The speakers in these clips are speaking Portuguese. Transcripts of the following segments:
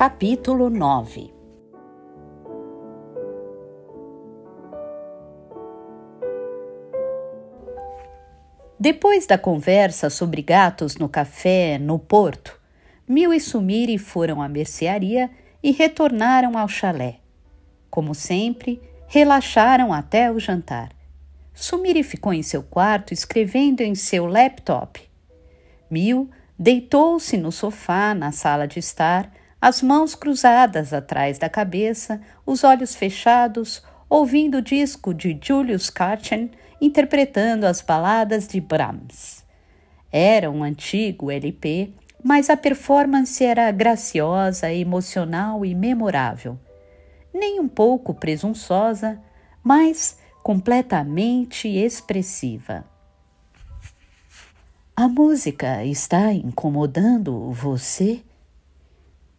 Capítulo 9 Depois da conversa sobre gatos no café no Porto, Mil e Sumire foram à mercearia e retornaram ao chalé. Como sempre, relaxaram até o jantar. Sumire ficou em seu quarto escrevendo em seu laptop. Mil deitou-se no sofá na sala de estar as mãos cruzadas atrás da cabeça, os olhos fechados, ouvindo o disco de Julius Katchen interpretando as baladas de Brahms. Era um antigo LP, mas a performance era graciosa, emocional e memorável. Nem um pouco presunçosa, mas completamente expressiva. A música está incomodando você?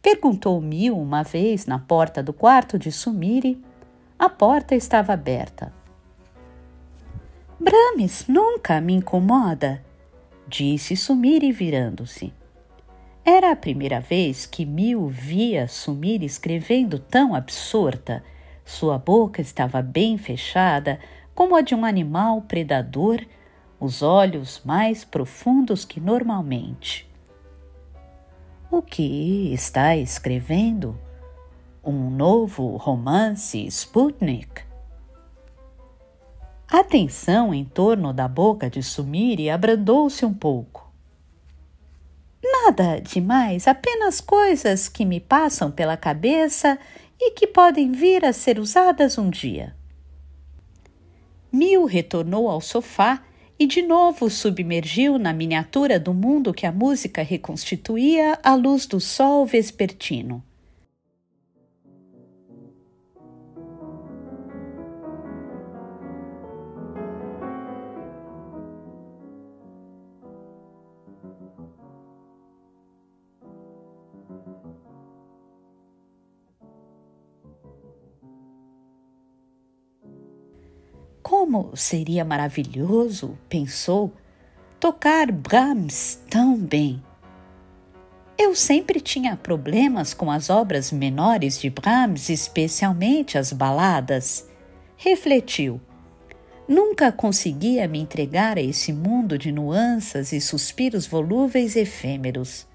Perguntou Mil uma vez na porta do quarto de Sumire. A porta estava aberta. Brames nunca me incomoda, disse Sumire virando-se. Era a primeira vez que Mil via Sumire escrevendo tão absorta. Sua boca estava bem fechada, como a de um animal predador, os olhos mais profundos que normalmente. O que está escrevendo? Um novo romance Sputnik? A tensão em torno da boca de Sumire abrandou-se um pouco. Nada demais, apenas coisas que me passam pela cabeça e que podem vir a ser usadas um dia. Mil retornou ao sofá e de novo submergiu na miniatura do mundo que a música reconstituía à luz do sol vespertino. Como seria maravilhoso, pensou, tocar Brahms tão bem. Eu sempre tinha problemas com as obras menores de Brahms, especialmente as baladas. Refletiu. Nunca conseguia me entregar a esse mundo de nuances e suspiros volúveis efêmeros.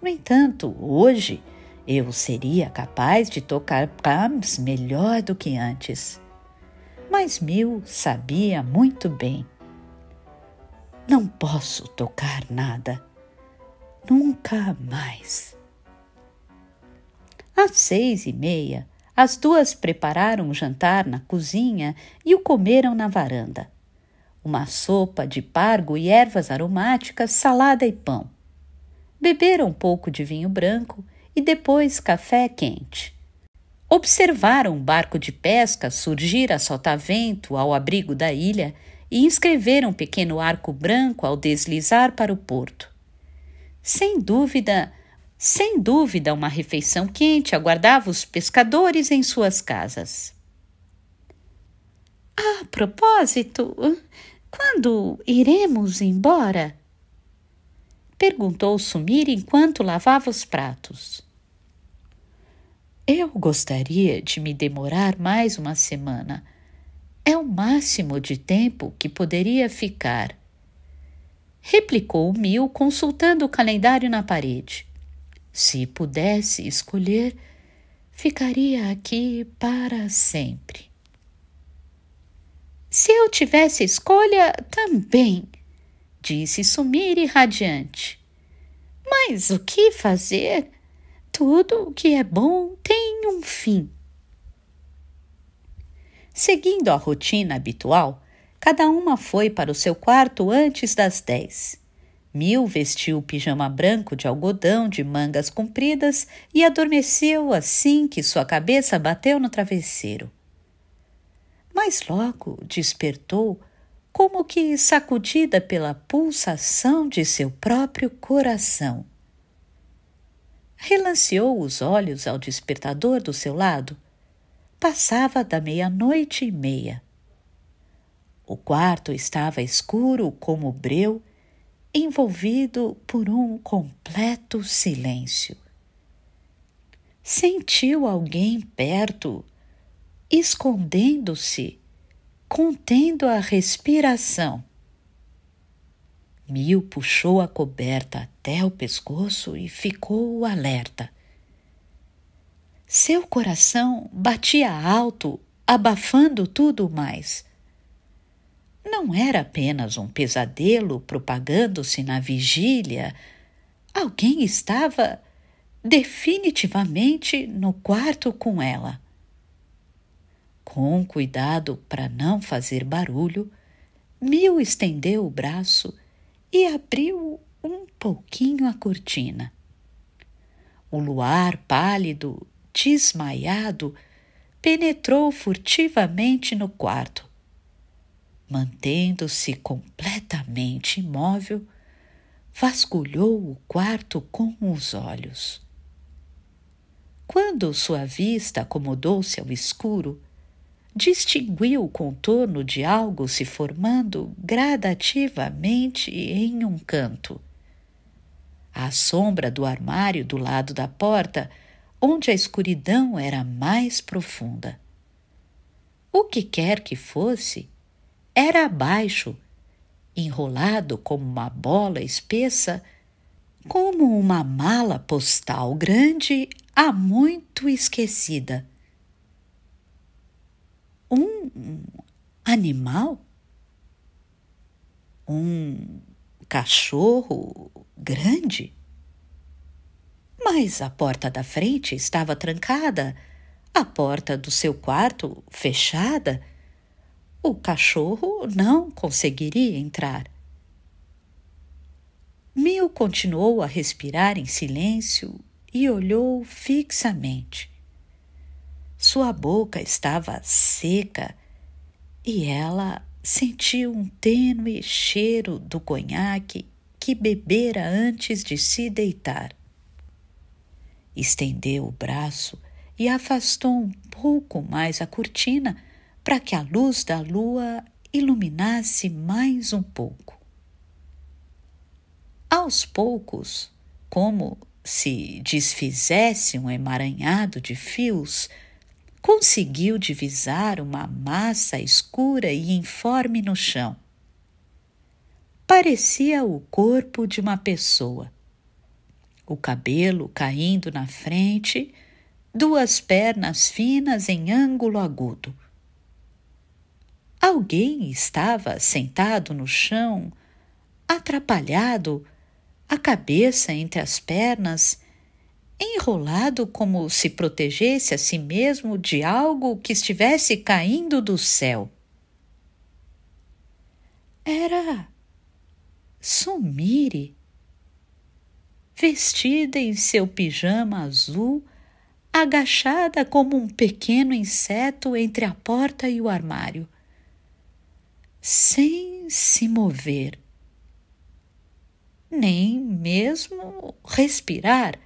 No entanto, hoje eu seria capaz de tocar Brahms melhor do que antes mas Mil sabia muito bem. Não posso tocar nada. Nunca mais. Às seis e meia, as duas prepararam o jantar na cozinha e o comeram na varanda. Uma sopa de pargo e ervas aromáticas, salada e pão. Beberam um pouco de vinho branco e depois café quente observaram um barco de pesca surgir a vento ao abrigo da ilha e inscreveram um pequeno arco branco ao deslizar para o porto. Sem dúvida, sem dúvida, uma refeição quente aguardava os pescadores em suas casas. A propósito, quando iremos embora? perguntou Sumir enquanto lavava os pratos. Eu gostaria de me demorar mais uma semana. É o máximo de tempo que poderia ficar. Replicou Mil, consultando o calendário na parede. Se pudesse escolher, ficaria aqui para sempre. Se eu tivesse escolha, também, disse Sumire radiante. Mas o que fazer? Tudo o que é bom tem um fim. Seguindo a rotina habitual, cada uma foi para o seu quarto antes das dez. Mil vestiu o pijama branco de algodão de mangas compridas e adormeceu assim que sua cabeça bateu no travesseiro. Mas logo despertou, como que sacudida pela pulsação de seu próprio coração relanceou os olhos ao despertador do seu lado. Passava da meia-noite e meia. O quarto estava escuro como breu, envolvido por um completo silêncio. Sentiu alguém perto, escondendo-se, contendo a respiração. Mil puxou a coberta até o pescoço e ficou alerta. Seu coração batia alto, abafando tudo mais. Não era apenas um pesadelo propagando-se na vigília. Alguém estava definitivamente no quarto com ela. Com cuidado para não fazer barulho, Mil estendeu o braço e abriu um pouquinho a cortina. O luar pálido, desmaiado, penetrou furtivamente no quarto. Mantendo-se completamente imóvel, vasculhou o quarto com os olhos. Quando sua vista acomodou-se ao escuro, distinguiu o contorno de algo se formando gradativamente em um canto à sombra do armário do lado da porta, onde a escuridão era mais profunda. O que quer que fosse, era abaixo, enrolado como uma bola espessa, como uma mala postal grande há muito esquecida. Um animal? Um cachorro grande. Mas a porta da frente estava trancada, a porta do seu quarto fechada. O cachorro não conseguiria entrar. Mil continuou a respirar em silêncio e olhou fixamente. Sua boca estava seca e ela sentiu um tênue cheiro do conhaque que bebera antes de se deitar. Estendeu o braço e afastou um pouco mais a cortina para que a luz da lua iluminasse mais um pouco. Aos poucos, como se desfizesse um emaranhado de fios, conseguiu divisar uma massa escura e informe no chão parecia o corpo de uma pessoa. O cabelo caindo na frente, duas pernas finas em ângulo agudo. Alguém estava sentado no chão, atrapalhado, a cabeça entre as pernas, enrolado como se protegesse a si mesmo de algo que estivesse caindo do céu. Era sumire. Vestida em seu pijama azul, agachada como um pequeno inseto entre a porta e o armário, sem se mover, nem mesmo respirar,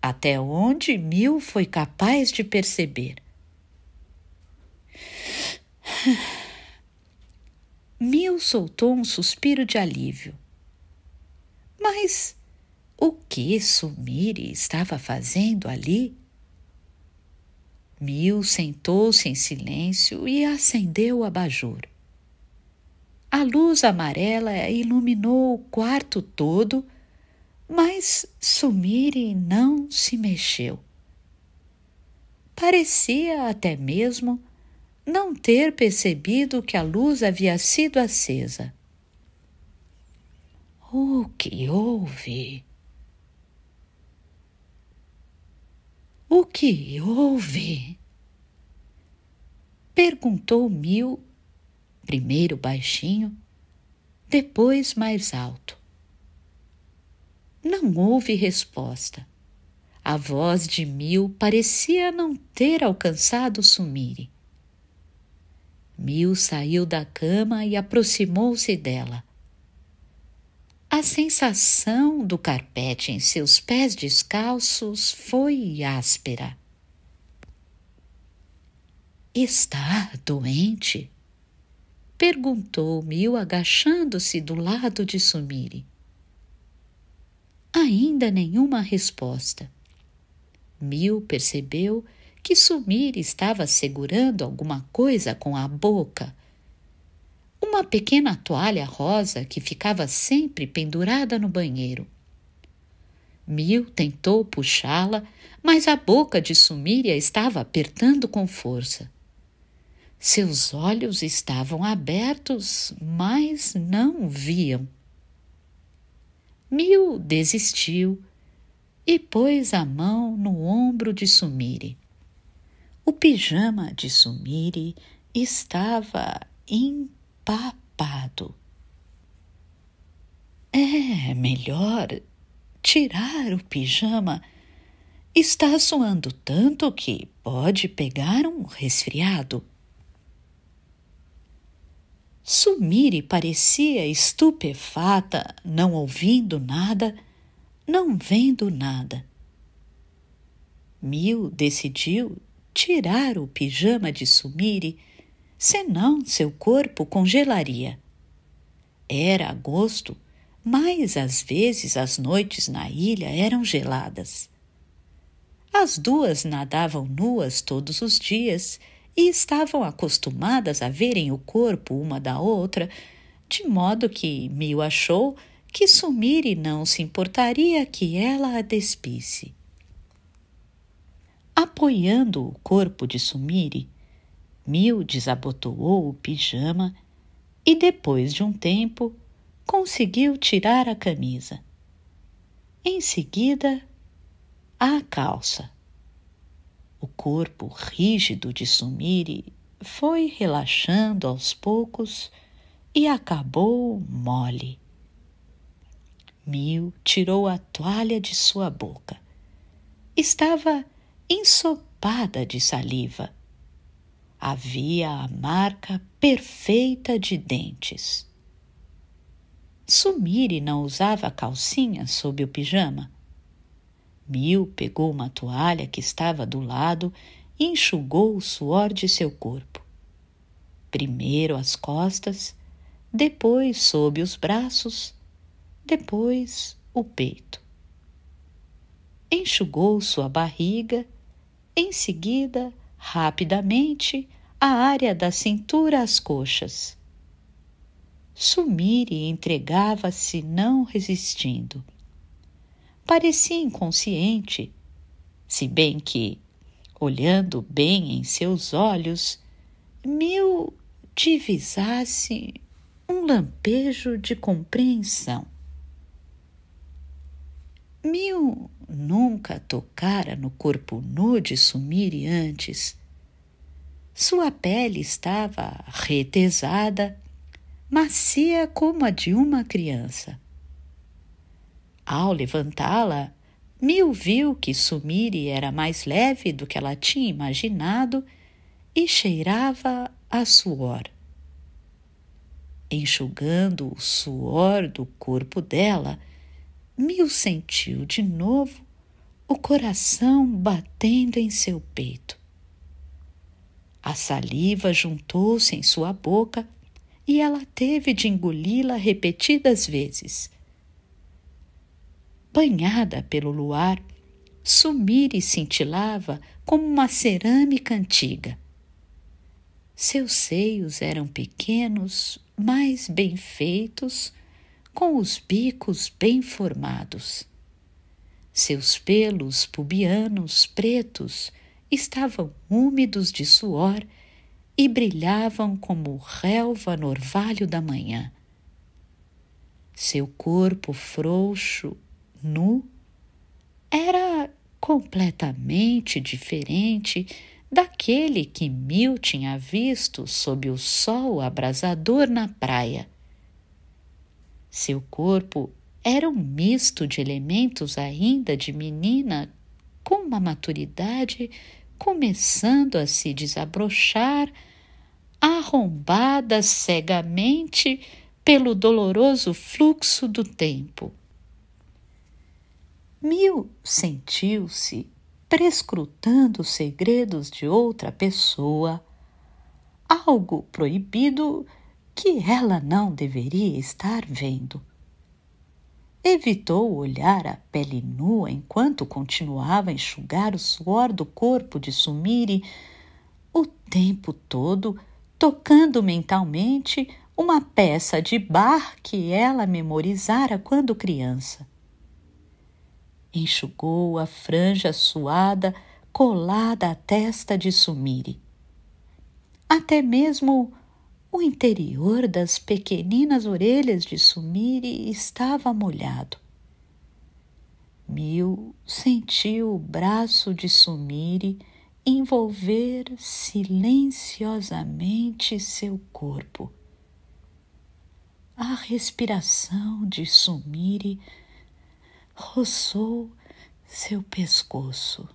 até onde Mil foi capaz de perceber. Mil soltou um suspiro de alívio. Mas o que Sumire estava fazendo ali? Mil sentou-se em silêncio e acendeu o abajur. A luz amarela iluminou o quarto todo, mas Sumire não se mexeu. Parecia até mesmo não ter percebido que a luz havia sido acesa. O que houve? O que houve? Perguntou Mil, primeiro baixinho, depois mais alto. Não houve resposta. A voz de Mil parecia não ter alcançado Sumire. Mil saiu da cama e aproximou-se dela. A sensação do carpete em seus pés descalços foi áspera. Está doente? perguntou Mil, agachando-se do lado de Sumire. Ainda nenhuma resposta. Mil percebeu que Sumir estava segurando alguma coisa com a boca. Uma pequena toalha rosa que ficava sempre pendurada no banheiro. Mil tentou puxá-la, mas a boca de Sumíria estava apertando com força. Seus olhos estavam abertos, mas não viam. Mil desistiu e pôs a mão no ombro de Sumire. O pijama de Sumire estava empapado. É melhor tirar o pijama. Está suando tanto que pode pegar um resfriado. Sumire parecia estupefata, não ouvindo nada, não vendo nada. Mil decidiu tirar o pijama de Sumire, senão seu corpo congelaria. Era agosto, mas às vezes as noites na ilha eram geladas. As duas nadavam nuas todos os dias e estavam acostumadas a verem o corpo uma da outra, de modo que Mil achou que Sumire não se importaria que ela a despisse. Apoiando o corpo de Sumire, Mil desabotoou o pijama e, depois de um tempo, conseguiu tirar a camisa. Em seguida, a calça. O corpo rígido de Sumire foi relaxando aos poucos e acabou mole. Mil tirou a toalha de sua boca. Estava ensopada de saliva. Havia a marca perfeita de dentes. Sumire não usava calcinha sob o pijama. Mil pegou uma toalha que estava do lado e enxugou o suor de seu corpo. Primeiro as costas, depois sob os braços, depois o peito. Enxugou sua barriga em seguida, rapidamente, a área da cintura às coxas. Sumire entregava-se não resistindo. Parecia inconsciente, se bem que, olhando bem em seus olhos, Mil divisasse um lampejo de compreensão. Mil nunca tocara no corpo nu de Sumire antes. Sua pele estava retesada, macia como a de uma criança. Ao levantá-la, Mil viu que Sumire era mais leve do que ela tinha imaginado e cheirava a suor. Enxugando o suor do corpo dela, Mil sentiu de novo o coração batendo em seu peito. A saliva juntou-se em sua boca e ela teve de engoli-la repetidas vezes. Banhada pelo luar, sumira e cintilava como uma cerâmica antiga. Seus seios eram pequenos, mas bem feitos, com os bicos bem formados. Seus pelos pubianos pretos estavam úmidos de suor e brilhavam como relva no orvalho da manhã. Seu corpo frouxo, nu, era completamente diferente daquele que Mil tinha visto sob o sol abrasador na praia. Seu corpo era um misto de elementos ainda de menina com uma maturidade começando a se desabrochar, arrombada cegamente pelo doloroso fluxo do tempo. Mil sentiu-se prescrutando os segredos de outra pessoa, algo proibido que ela não deveria estar vendo. Evitou olhar a pele nua enquanto continuava a enxugar o suor do corpo de Sumire o tempo todo, tocando mentalmente uma peça de bar que ela memorizara quando criança. Enxugou a franja suada colada à testa de Sumire. Até mesmo o interior das pequeninas orelhas de Sumire estava molhado. Mil sentiu o braço de Sumire envolver silenciosamente seu corpo. A respiração de Sumire roçou seu pescoço.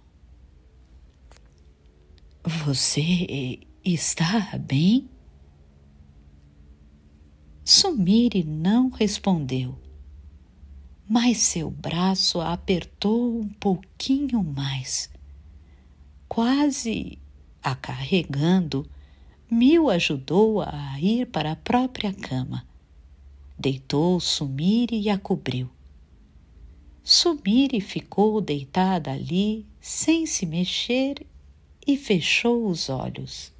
Você está bem? Sumire não respondeu, mas seu braço a apertou um pouquinho mais. Quase a carregando, Mil ajudou-a a ir para a própria cama. Deitou Sumire e a cobriu. Sumire ficou deitada ali, sem se mexer, e fechou os olhos.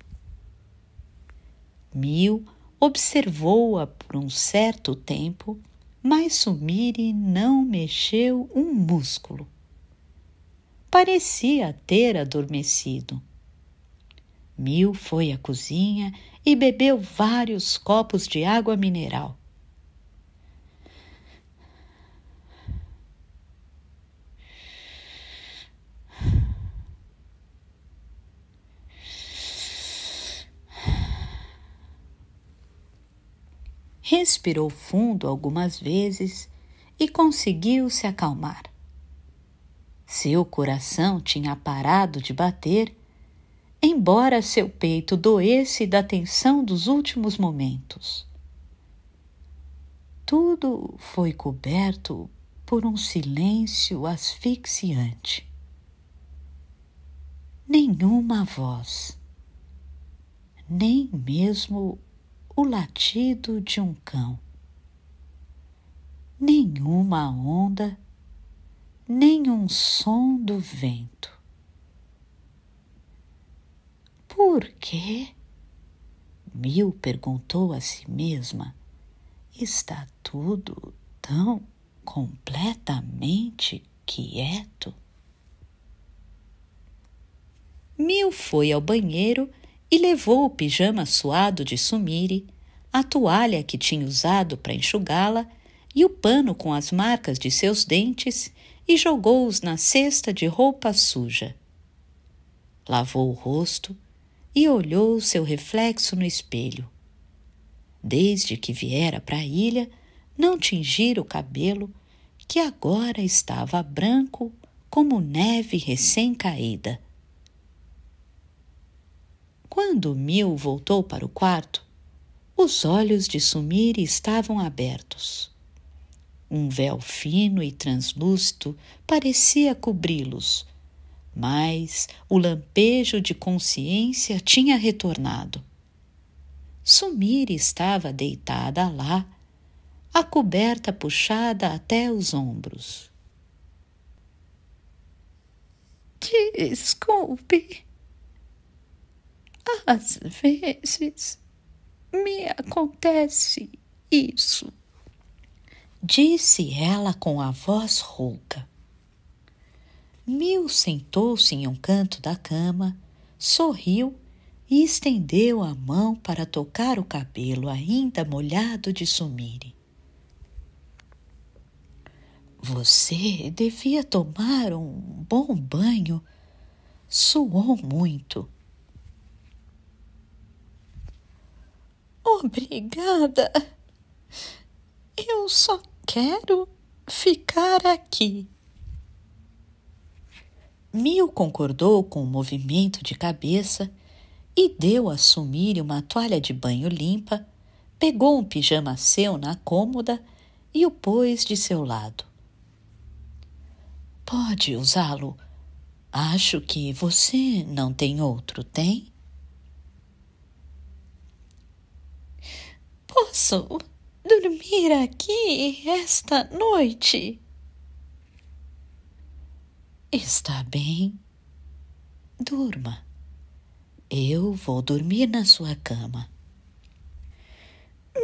Mil observou-a por um certo tempo, mas Sumire não mexeu um músculo. Parecia ter adormecido. Mil foi à cozinha e bebeu vários copos de água mineral. respirou fundo algumas vezes e conseguiu se acalmar. Seu coração tinha parado de bater, embora seu peito doesse da tensão dos últimos momentos. Tudo foi coberto por um silêncio asfixiante. Nenhuma voz, nem mesmo o latido de um cão. Nenhuma onda, nenhum som do vento. Por quê? Mil perguntou a si mesma. Está tudo tão completamente quieto. Mil foi ao banheiro e levou o pijama suado de Sumire, a toalha que tinha usado para enxugá-la e o pano com as marcas de seus dentes e jogou-os na cesta de roupa suja. Lavou o rosto e olhou seu reflexo no espelho. Desde que viera para a ilha, não tingira o cabelo, que agora estava branco como neve recém-caída. Quando Mil voltou para o quarto, os olhos de Sumire estavam abertos. Um véu fino e translúcido parecia cobri-los, mas o lampejo de consciência tinha retornado. Sumire estava deitada lá, a coberta puxada até os ombros. Desculpe, às vezes me acontece isso, disse ela com a voz rouca. Mil sentou-se em um canto da cama, sorriu e estendeu a mão para tocar o cabelo ainda molhado de sumire. Você devia tomar um bom banho. Suou muito. obrigada. Eu só quero ficar aqui. Mil concordou com o movimento de cabeça e deu a Sumire uma toalha de banho limpa, pegou um pijama seu na cômoda e o pôs de seu lado. Pode usá-lo. Acho que você não tem outro, tem? Posso dormir aqui esta noite? Está bem. Durma. Eu vou dormir na sua cama.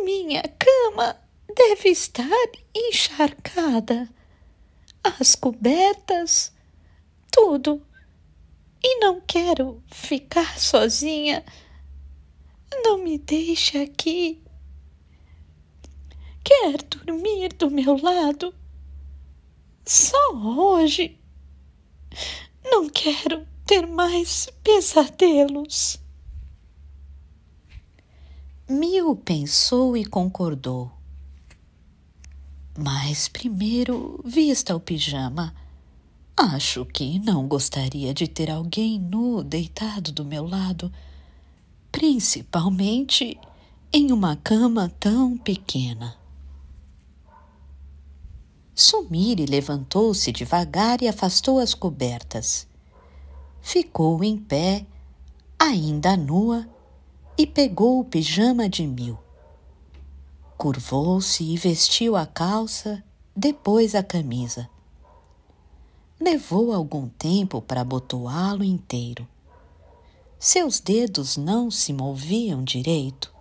Minha cama deve estar encharcada. As cobertas, tudo. E não quero ficar sozinha. Não me deixe aqui quer dormir do meu lado. Só hoje. Não quero ter mais pesadelos. Mil pensou e concordou. Mas primeiro vista o pijama. Acho que não gostaria de ter alguém nu deitado do meu lado, principalmente em uma cama tão pequena. Sumire levantou-se devagar e afastou as cobertas. Ficou em pé, ainda nua, e pegou o pijama de mil. Curvou-se e vestiu a calça, depois a camisa. Levou algum tempo para abotoá-lo inteiro. Seus dedos não se moviam direito.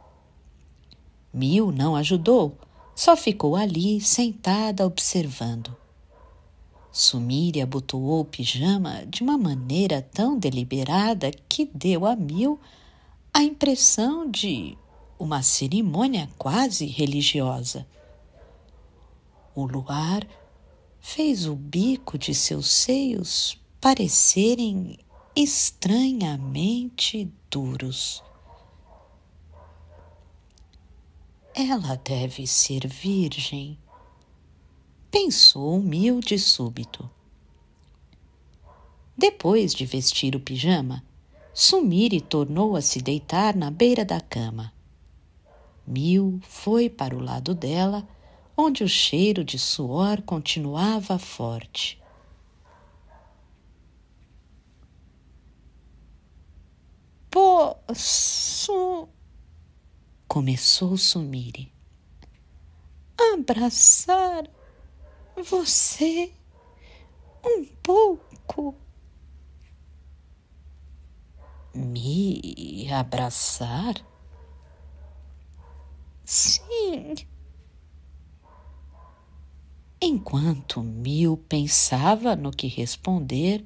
Mil não ajudou só ficou ali, sentada, observando. Sumire abotoou o pijama de uma maneira tão deliberada que deu a Mil a impressão de uma cerimônia quase religiosa. O luar fez o bico de seus seios parecerem estranhamente duros. Ela deve ser virgem, pensou humilde súbito. Depois de vestir o pijama, Sumire tornou a se deitar na beira da cama. Mil foi para o lado dela, onde o cheiro de suor continuava forte. Posso su começou Sumire. Abraçar você um pouco. Me abraçar? Sim. Enquanto Mil pensava no que responder,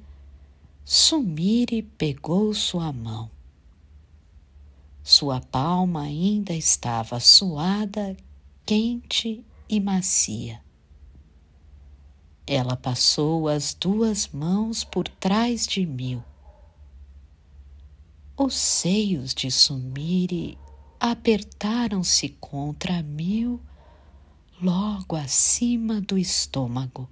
Sumire pegou sua mão sua palma ainda estava suada, quente e macia. Ela passou as duas mãos por trás de mil. Os seios de Sumire apertaram-se contra mil, logo acima do estômago.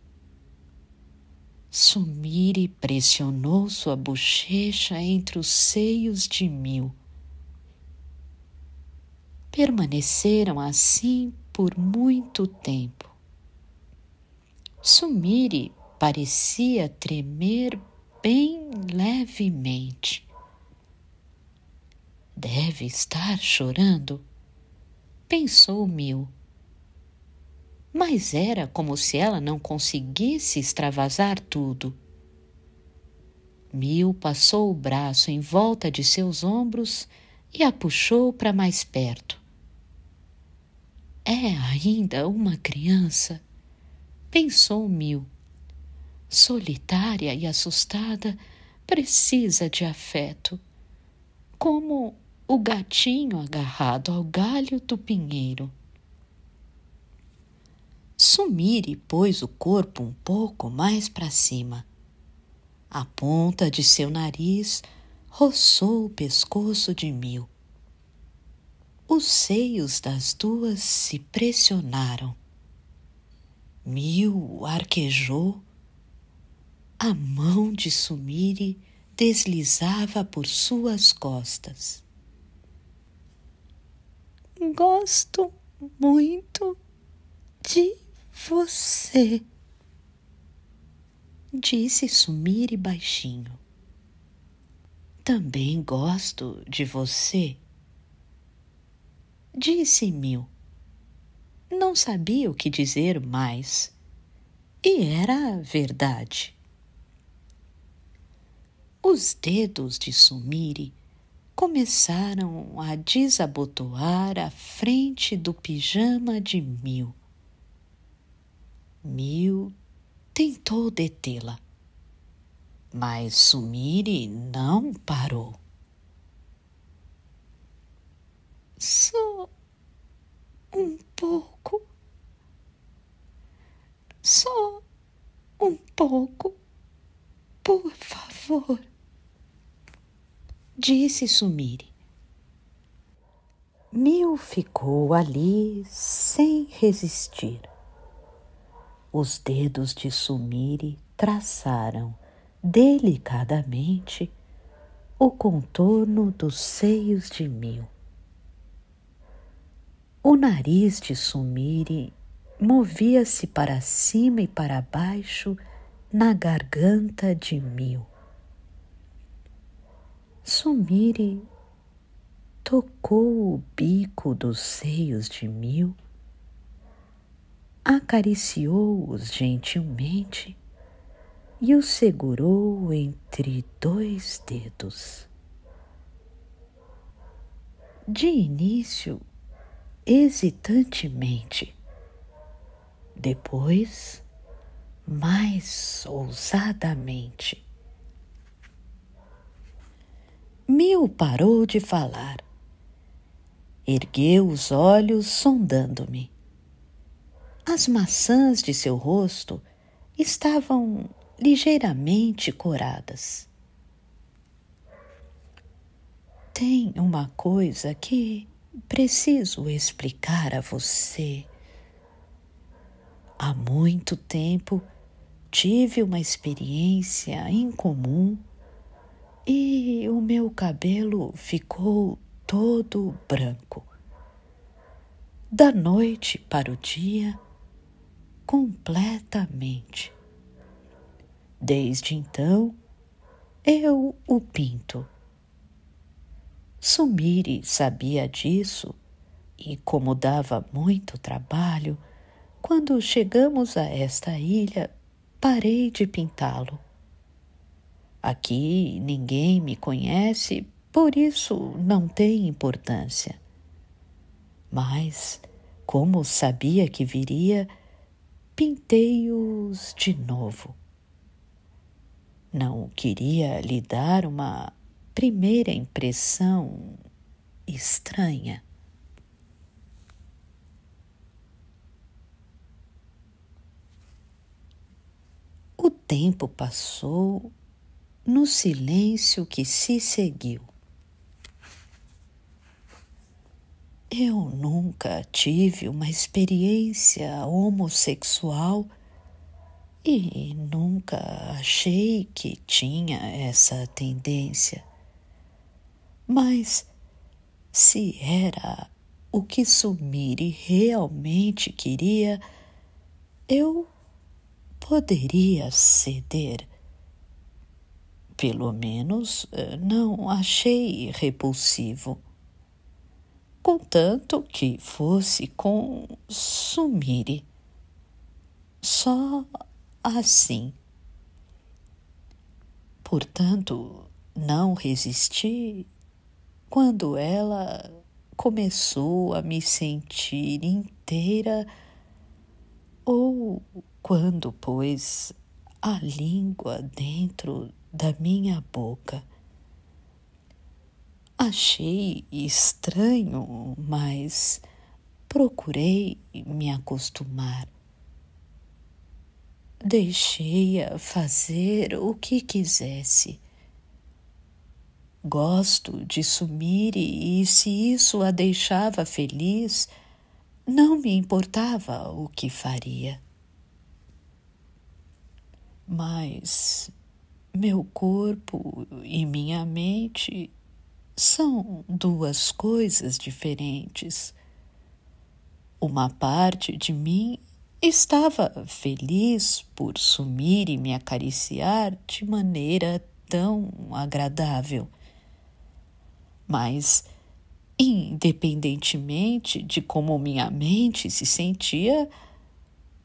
Sumire pressionou sua bochecha entre os seios de mil Permaneceram assim por muito tempo. Sumire parecia tremer bem levemente. Deve estar chorando, pensou Mil. Mas era como se ela não conseguisse extravasar tudo. Mil passou o braço em volta de seus ombros e a puxou para mais perto. É ainda uma criança, pensou Mil. Solitária e assustada, precisa de afeto, como o gatinho agarrado ao galho do pinheiro. Sumire pôs o corpo um pouco mais para cima. A ponta de seu nariz roçou o pescoço de Mil os seios das duas se pressionaram. Mil arquejou, a mão de Sumire deslizava por suas costas. Gosto muito de você, disse Sumire baixinho. Também gosto de você disse Mil. Não sabia o que dizer mais. E era verdade. Os dedos de Sumire começaram a desabotoar a frente do pijama de Mil. Mil tentou detê-la, mas Sumire não parou. só um pouco, só um pouco, por favor, disse Sumire. Mil ficou ali sem resistir. Os dedos de Sumire traçaram delicadamente o contorno dos seios de Mil. O nariz de Sumire movia-se para cima e para baixo na garganta de Mil. Sumire tocou o bico dos seios de Mil, acariciou-os gentilmente e o segurou entre dois dedos. De início, hesitantemente. Depois, mais ousadamente. Mil parou de falar. Ergueu os olhos, sondando-me. As maçãs de seu rosto estavam ligeiramente coradas. Tem uma coisa que preciso explicar a você. Há muito tempo tive uma experiência incomum e o meu cabelo ficou todo branco. Da noite para o dia, completamente. Desde então, eu o pinto Sumire sabia disso e como dava muito trabalho, quando chegamos a esta ilha, parei de pintá-lo. Aqui ninguém me conhece, por isso não tem importância. Mas, como sabia que viria, pintei-os de novo. Não queria lhe dar uma primeira impressão estranha. O tempo passou no silêncio que se seguiu. Eu nunca tive uma experiência homossexual e nunca achei que tinha essa tendência. Mas se era o que Sumire realmente queria, eu poderia ceder. Pelo menos eh, não achei repulsivo. Contanto que fosse com Sumire. Só assim. Portanto, não resisti quando ela começou a me sentir inteira, ou quando pôs a língua dentro da minha boca. Achei estranho, mas procurei me acostumar. Deixei-a fazer o que quisesse. Gosto de sumir e se isso a deixava feliz, não me importava o que faria. Mas meu corpo e minha mente são duas coisas diferentes. Uma parte de mim estava feliz por sumir e me acariciar de maneira tão agradável mas independentemente de como minha mente se sentia,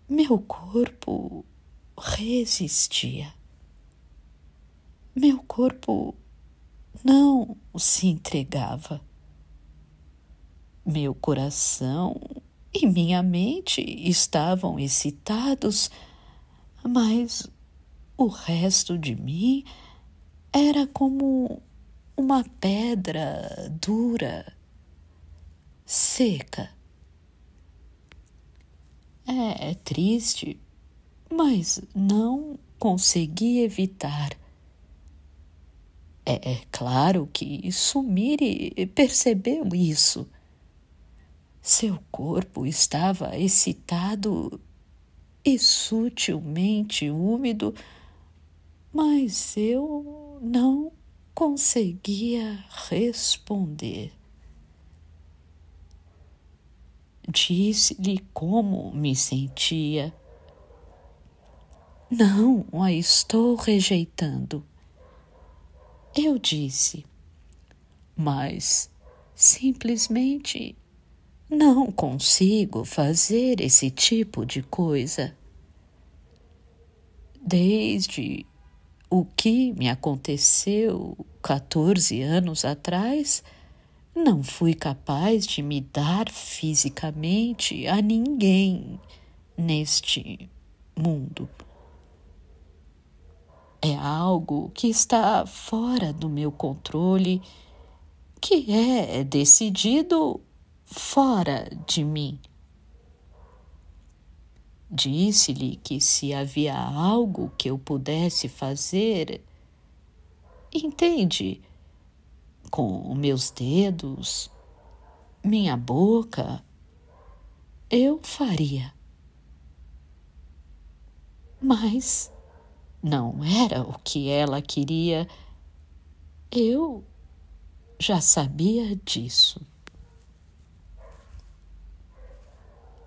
meu corpo resistia. Meu corpo não se entregava. Meu coração e minha mente estavam excitados, mas o resto de mim era como uma pedra dura, seca. É, é triste, mas não consegui evitar. É, é claro que Sumire percebeu isso. Seu corpo estava excitado e sutilmente úmido, mas eu não conseguia responder. Disse-lhe como me sentia. Não a estou rejeitando. Eu disse, mas simplesmente não consigo fazer esse tipo de coisa. Desde o que me aconteceu 14 anos atrás, não fui capaz de me dar fisicamente a ninguém neste mundo. É algo que está fora do meu controle, que é decidido fora de mim. Disse-lhe que se havia algo que eu pudesse fazer, entende, com meus dedos, minha boca, eu faria. Mas não era o que ela queria. Eu já sabia disso.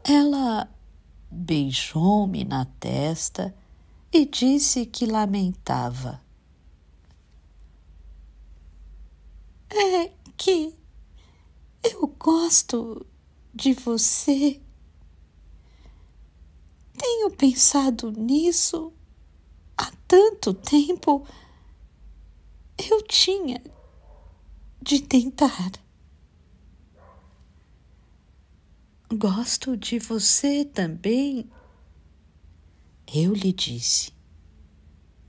Ela beijou-me na testa e disse que lamentava. É que eu gosto de você. Tenho pensado nisso há tanto tempo. Eu tinha de tentar. Gosto de você também. Eu lhe disse: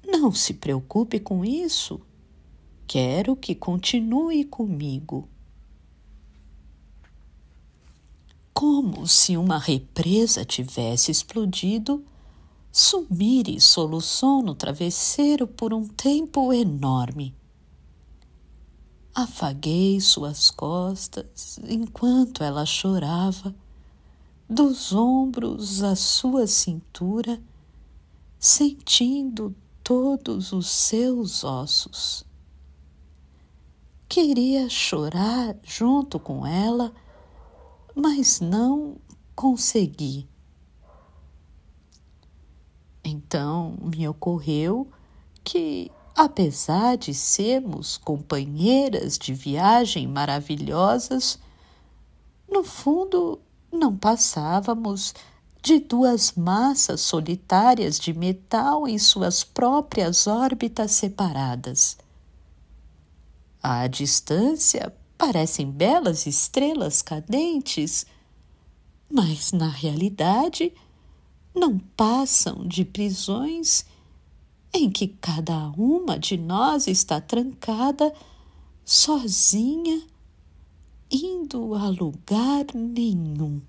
Não se preocupe com isso. Quero que continue comigo. Como se uma represa tivesse explodido, Sumire soluçou no travesseiro por um tempo enorme. Afaguei suas costas enquanto ela chorava dos ombros à sua cintura, sentindo todos os seus ossos. Queria chorar junto com ela, mas não consegui. Então me ocorreu que, apesar de sermos companheiras de viagem maravilhosas, no fundo não passávamos de duas massas solitárias de metal em suas próprias órbitas separadas. À distância, parecem belas estrelas cadentes, mas na realidade não passam de prisões em que cada uma de nós está trancada, sozinha indo a lugar nenhum.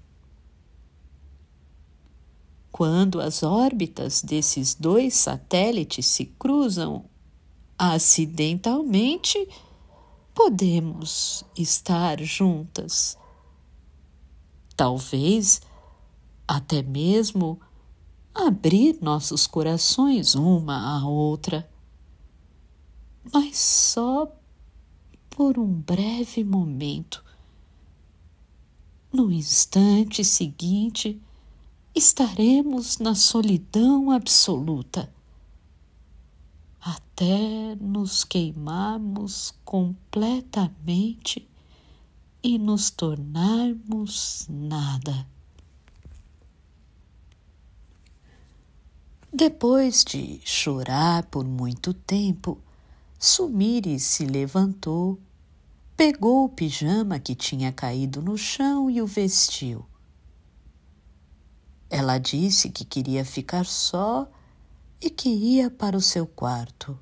Quando as órbitas desses dois satélites se cruzam acidentalmente, podemos estar juntas. Talvez até mesmo abrir nossos corações uma à outra, mas só por um breve momento. No instante seguinte, estaremos na solidão absoluta, até nos queimarmos completamente e nos tornarmos nada. Depois de chorar por muito tempo, Sumire se levantou pegou o pijama que tinha caído no chão e o vestiu. Ela disse que queria ficar só e que ia para o seu quarto.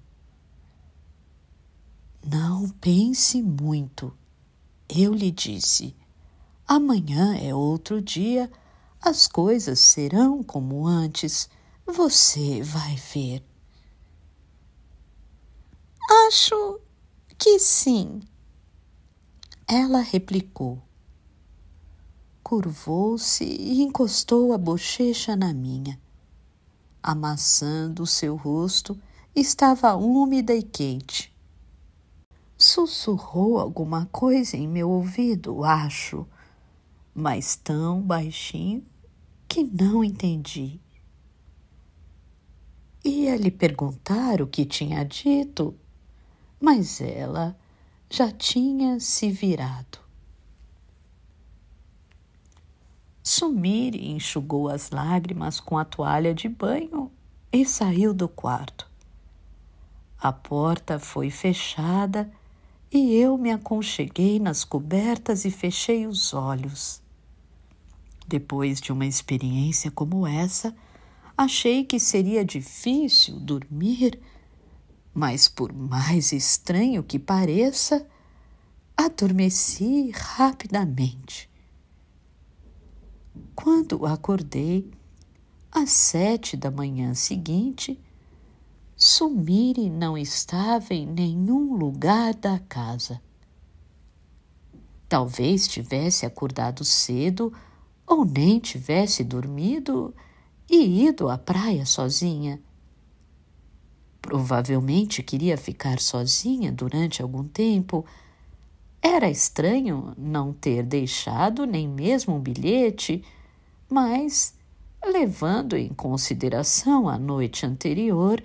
Não pense muito, eu lhe disse. Amanhã é outro dia, as coisas serão como antes, você vai ver. Acho que sim, ela replicou. Curvou-se e encostou a bochecha na minha. Amassando o seu rosto, estava úmida e quente. Sussurrou alguma coisa em meu ouvido, acho, mas tão baixinho que não entendi. Ia lhe perguntar o que tinha dito, mas ela já tinha se virado. Sumire enxugou as lágrimas com a toalha de banho e saiu do quarto. A porta foi fechada e eu me aconcheguei nas cobertas e fechei os olhos. Depois de uma experiência como essa, achei que seria difícil dormir mas, por mais estranho que pareça, adormeci rapidamente. Quando acordei, às sete da manhã seguinte, Sumire não estava em nenhum lugar da casa. Talvez tivesse acordado cedo ou nem tivesse dormido e ido à praia sozinha. Provavelmente queria ficar sozinha durante algum tempo. Era estranho não ter deixado nem mesmo um bilhete, mas, levando em consideração a noite anterior,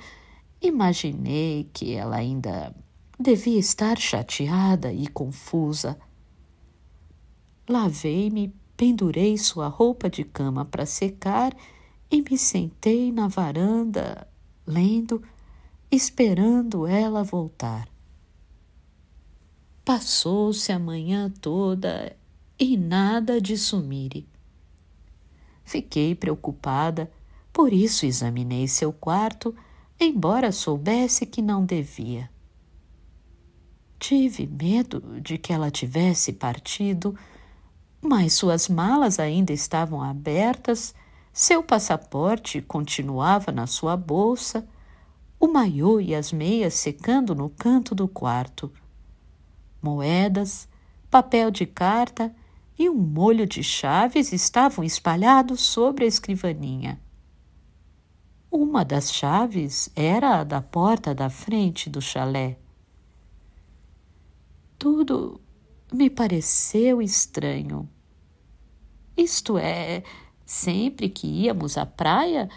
imaginei que ela ainda devia estar chateada e confusa. Lavei-me, pendurei sua roupa de cama para secar e me sentei na varanda, lendo esperando ela voltar. Passou-se a manhã toda e nada de sumire. Fiquei preocupada, por isso examinei seu quarto, embora soubesse que não devia. Tive medo de que ela tivesse partido, mas suas malas ainda estavam abertas, seu passaporte continuava na sua bolsa o maiô e as meias secando no canto do quarto. Moedas, papel de carta e um molho de chaves estavam espalhados sobre a escrivaninha. Uma das chaves era a da porta da frente do chalé. Tudo me pareceu estranho. Isto é, sempre que íamos à praia,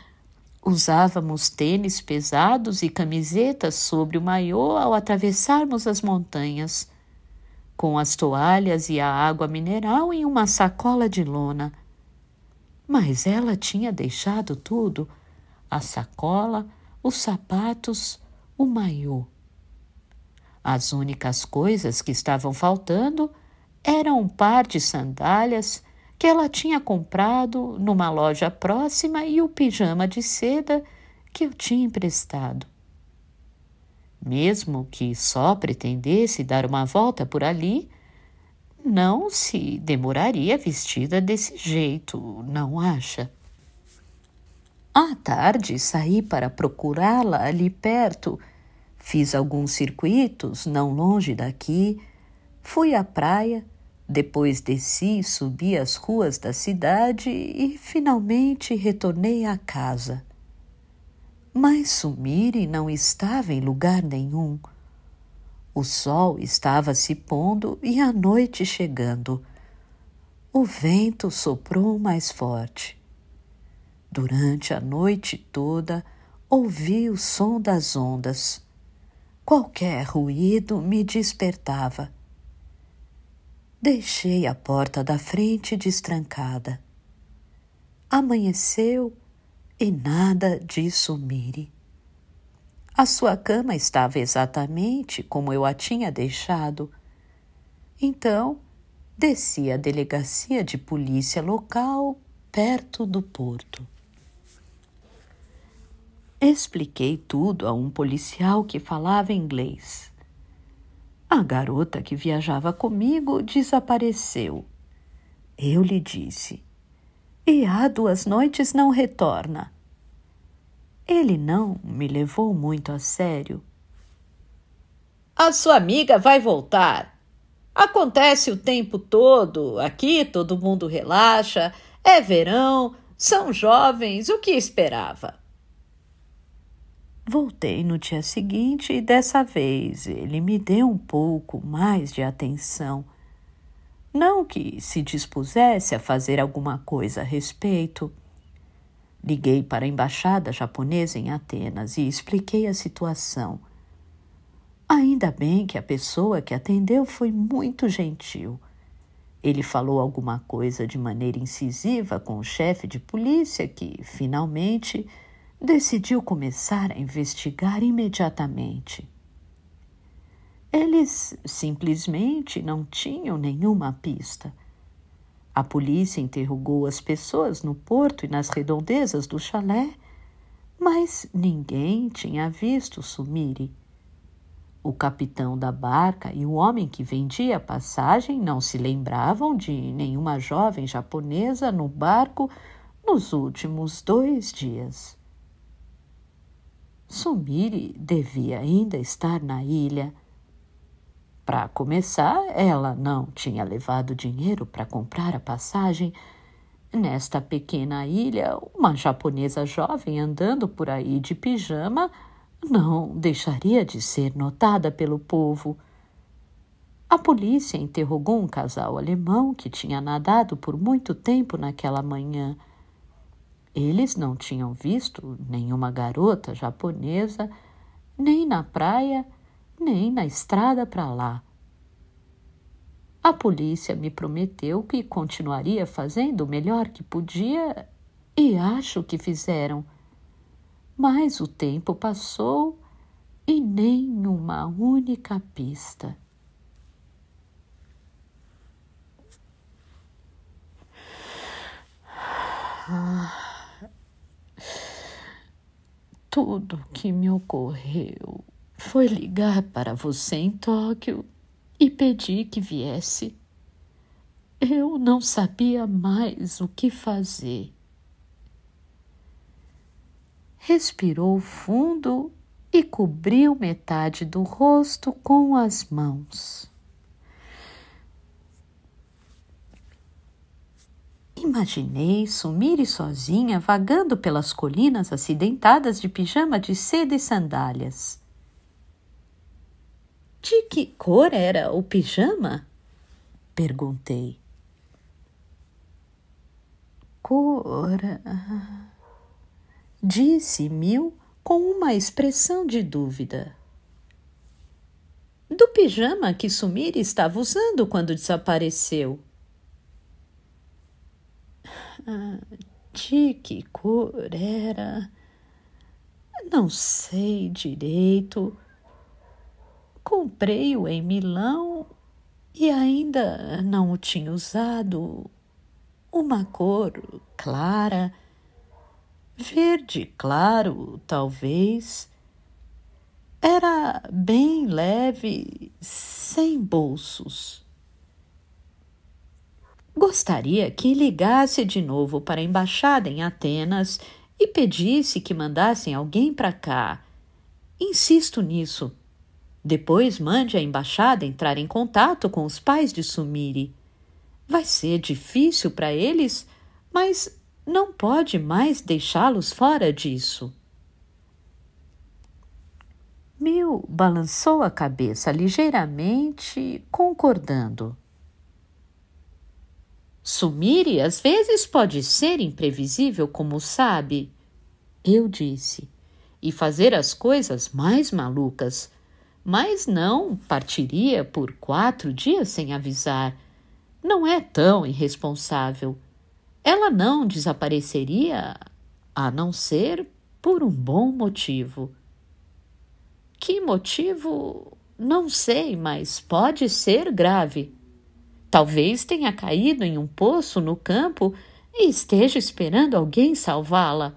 Usávamos tênis pesados e camisetas sobre o maiô ao atravessarmos as montanhas, com as toalhas e a água mineral em uma sacola de lona. Mas ela tinha deixado tudo: a sacola, os sapatos, o maiô. As únicas coisas que estavam faltando eram um par de sandálias que ela tinha comprado numa loja próxima e o pijama de seda que eu tinha emprestado. Mesmo que só pretendesse dar uma volta por ali, não se demoraria vestida desse jeito, não acha? À tarde saí para procurá-la ali perto. Fiz alguns circuitos não longe daqui, fui à praia depois desci, subi as ruas da cidade e finalmente retornei à casa. Mas Sumire não estava em lugar nenhum. O sol estava se pondo e a noite chegando. O vento soprou mais forte. Durante a noite toda, ouvi o som das ondas. Qualquer ruído me despertava. Deixei a porta da frente destrancada. Amanheceu e nada disso mire. A sua cama estava exatamente como eu a tinha deixado. Então, desci à delegacia de polícia local perto do porto. Expliquei tudo a um policial que falava inglês. A garota que viajava comigo desapareceu. Eu lhe disse. E há duas noites não retorna. Ele não me levou muito a sério. A sua amiga vai voltar. Acontece o tempo todo. Aqui todo mundo relaxa. É verão. São jovens. O que esperava? Voltei no dia seguinte e dessa vez ele me deu um pouco mais de atenção. Não que se dispusesse a fazer alguma coisa a respeito. Liguei para a embaixada japonesa em Atenas e expliquei a situação. Ainda bem que a pessoa que atendeu foi muito gentil. Ele falou alguma coisa de maneira incisiva com o chefe de polícia que, finalmente, decidiu começar a investigar imediatamente. Eles simplesmente não tinham nenhuma pista. A polícia interrogou as pessoas no porto e nas redondezas do chalé, mas ninguém tinha visto Sumire. O capitão da barca e o homem que vendia a passagem não se lembravam de nenhuma jovem japonesa no barco nos últimos dois dias. Sumire devia ainda estar na ilha. Para começar, ela não tinha levado dinheiro para comprar a passagem. Nesta pequena ilha, uma japonesa jovem andando por aí de pijama não deixaria de ser notada pelo povo. A polícia interrogou um casal alemão que tinha nadado por muito tempo naquela manhã. Eles não tinham visto nenhuma garota japonesa, nem na praia, nem na estrada para lá. A polícia me prometeu que continuaria fazendo o melhor que podia e acho que fizeram. Mas o tempo passou e nem uma única pista. Ah. Tudo que me ocorreu foi ligar para você em Tóquio e pedir que viesse. Eu não sabia mais o que fazer. Respirou fundo e cobriu metade do rosto com as mãos. Imaginei sumir sozinha vagando pelas colinas acidentadas de pijama de seda e sandálias. De que cor era o pijama? Perguntei. Cor. Ah, Disse Mil com uma expressão de dúvida. Do pijama que Sumir estava usando quando desapareceu de que cor era? Não sei direito. Comprei-o em Milão e ainda não o tinha usado. Uma cor clara, verde claro, talvez. Era bem leve, sem bolsos gostaria que ligasse de novo para a embaixada em Atenas e pedisse que mandassem alguém para cá. Insisto nisso. Depois mande a embaixada entrar em contato com os pais de Sumire. Vai ser difícil para eles, mas não pode mais deixá-los fora disso. Mil balançou a cabeça ligeiramente, concordando. Sumire às vezes pode ser imprevisível, como sabe. Eu disse, e fazer as coisas mais malucas. Mas não partiria por quatro dias sem avisar. Não é tão irresponsável. Ela não desapareceria a não ser por um bom motivo. Que motivo? Não sei, mas pode ser grave. Talvez tenha caído em um poço no campo e esteja esperando alguém salvá-la.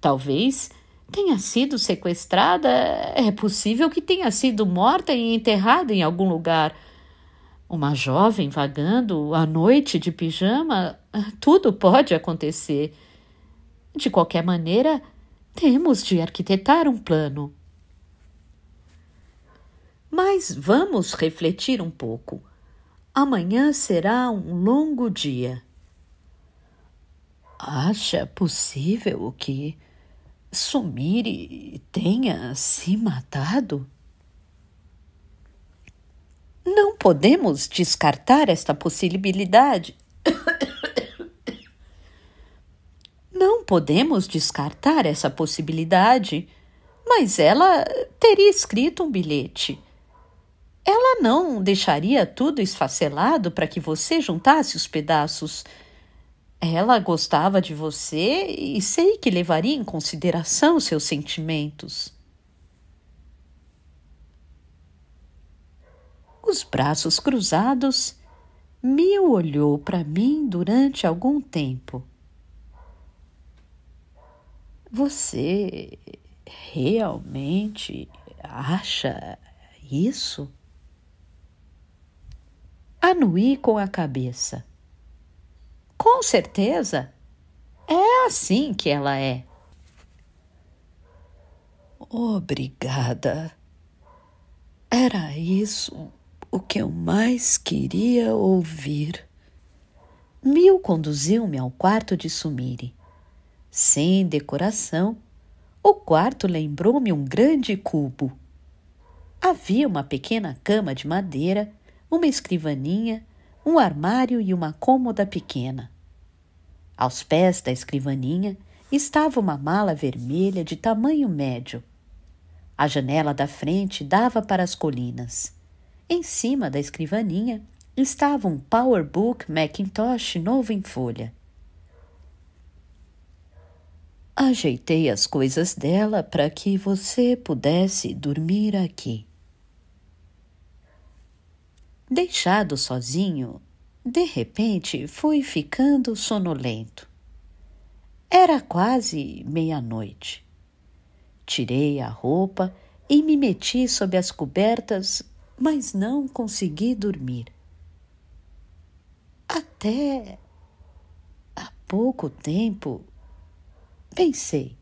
Talvez tenha sido sequestrada, é possível que tenha sido morta e enterrada em algum lugar. Uma jovem vagando à noite de pijama, tudo pode acontecer. De qualquer maneira, temos de arquitetar um plano. Mas vamos refletir um pouco. Amanhã será um longo dia. Acha possível que Sumire tenha se matado? Não podemos descartar esta possibilidade. Não podemos descartar essa possibilidade, mas ela teria escrito um bilhete. Ela não deixaria tudo esfacelado para que você juntasse os pedaços. Ela gostava de você e sei que levaria em consideração seus sentimentos. Os braços cruzados, Mil olhou para mim durante algum tempo. Você realmente acha isso? Anui com a cabeça. Com certeza, é assim que ela é. Obrigada. Era isso o que eu mais queria ouvir. Mil conduziu-me ao quarto de Sumire. Sem decoração, o quarto lembrou-me um grande cubo. Havia uma pequena cama de madeira uma escrivaninha, um armário e uma cômoda pequena. Aos pés da escrivaninha estava uma mala vermelha de tamanho médio. A janela da frente dava para as colinas. Em cima da escrivaninha estava um PowerBook Macintosh novo em folha. Ajeitei as coisas dela para que você pudesse dormir aqui. Deixado sozinho, de repente fui ficando sonolento. Era quase meia-noite. Tirei a roupa e me meti sob as cobertas, mas não consegui dormir. Até há pouco tempo, pensei,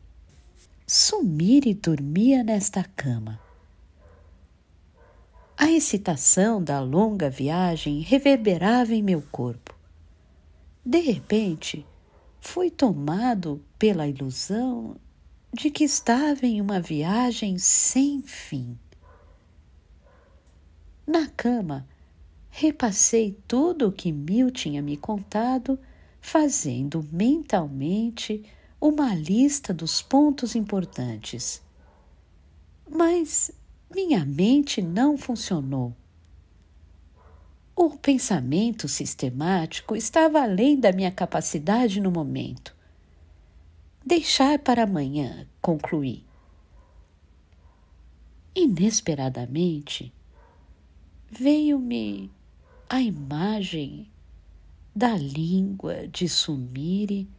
sumir e dormia nesta cama. A excitação da longa viagem reverberava em meu corpo. De repente, fui tomado pela ilusão de que estava em uma viagem sem fim. Na cama, repassei tudo o que Mil tinha me contado, fazendo mentalmente uma lista dos pontos importantes. Mas minha mente não funcionou. O pensamento sistemático estava além da minha capacidade no momento. Deixar para amanhã, concluí. Inesperadamente, veio-me a imagem da língua de Sumire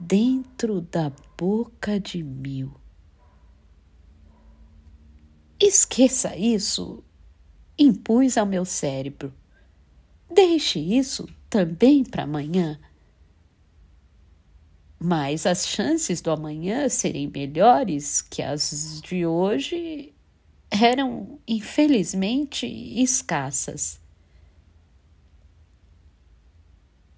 dentro da boca de Mil. Esqueça isso, impus ao meu cérebro. Deixe isso também para amanhã. Mas as chances do amanhã serem melhores que as de hoje eram, infelizmente, escassas.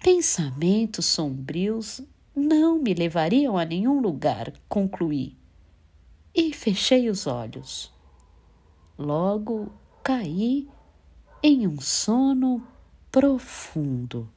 Pensamentos sombrios não me levariam a nenhum lugar, concluí, e fechei os olhos. Logo caí em um sono profundo.